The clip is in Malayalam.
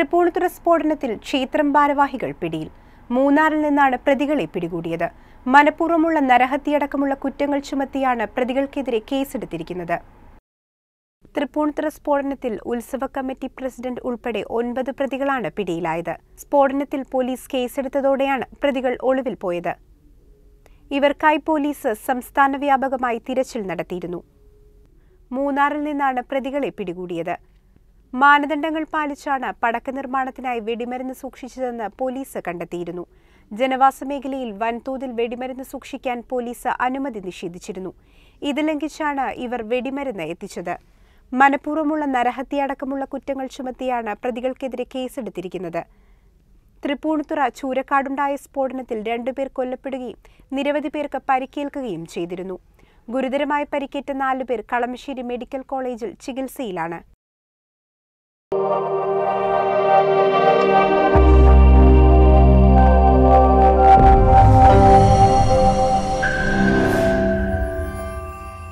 തൃപ്പൂണിത്തുറ സ്ഫോടനത്തിൽ ക്ഷേത്രം ഭാരവാഹികൾ പിടിയിൽ മൂന്നാറിൽ നിന്നാണ് പ്രതികളെ പിടികൂടിയത് മനഃപൂർവ്വമുള്ള നരഹത്യടക്കമുള്ള കുറ്റങ്ങൾ ചുമത്തിയാണ് പ്രതികൾക്കെതിരെ കേസെടുത്തിരിക്കുന്നത് തൃപ്പൂണിത്തുറ സ്ഫോടനത്തിൽ ഉത്സവ കമ്മിറ്റി പ്രസിഡന്റ് ഉൾപ്പെടെ ഒൻപത് പ്രതികളാണ് പിടിയിലായത് സ്ഫോടനത്തിൽ പോലീസ് കേസെടുത്തതോടെയാണ് പ്രതികൾ ഒളിവിൽ പോയത് ഇവർക്കായി പോലീസ് സംസ്ഥാന വ്യാപകമായി തിരച്ചിൽ നടത്തിയിരുന്നു മൂന്നാറിൽ നിന്നാണ് പ്രതികളെ പിടികൂടിയത് മാനദണ്ഡങ്ങൾ പാലിച്ചാണ് പടക്ക നിർമ്മാണത്തിനായി വെടിമരുന്ന് സൂക്ഷിച്ചതെന്ന് പോലീസ് കണ്ടെത്തിയിരുന്നു ജനവാസ മേഖലയിൽ വൻതോതിൽ വെടിമരുന്ന് സൂക്ഷിക്കാൻ പോലീസ് അനുമതി നിഷേധിച്ചിരുന്നു ഇത് ലംഘിച്ചാണ് ഇവർ വെടിമരുന്ന് എത്തിച്ചത് മനഃപൂർവ്വമുള്ള നരഹത്യയടക്കമുള്ള കുറ്റങ്ങൾ ചുമത്തിയാണ് പ്രതികൾക്കെതിരെ കേസെടുത്തിരിക്കുന്നത് തൃപ്പൂണിത്തുറ ചൂരക്കാടുണ്ടായ സ്ഫോടനത്തിൽ രണ്ടുപേർ കൊല്ലപ്പെടുകയും നിരവധി പേർക്ക് പരിക്കേൽക്കുകയും ചെയ്തിരുന്നു ഗുരുതരമായി പരിക്കേറ്റ നാലുപേർ കളമശ്ശേരി മെഡിക്കൽ കോളേജിൽ ചികിത്സയിലാണ്